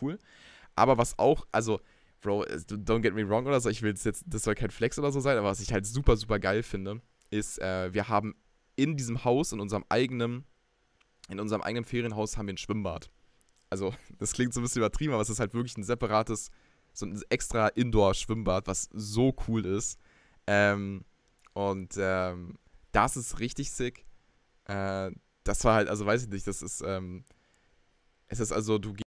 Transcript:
cool. Aber was auch, also, Bro, don't get me wrong oder so, ich will jetzt, das soll kein Flex oder so sein, aber was ich halt super, super geil finde, ist, äh, wir haben in diesem Haus, in unserem eigenen, in unserem eigenen Ferienhaus haben wir ein Schwimmbad. Also, das klingt so ein bisschen übertrieben, aber es ist halt wirklich ein separates, so ein extra Indoor-Schwimmbad, was so cool ist. Ähm, und ähm, das ist richtig sick. Äh, das war halt, also weiß ich nicht, das ist, ähm, es ist also, du gehst.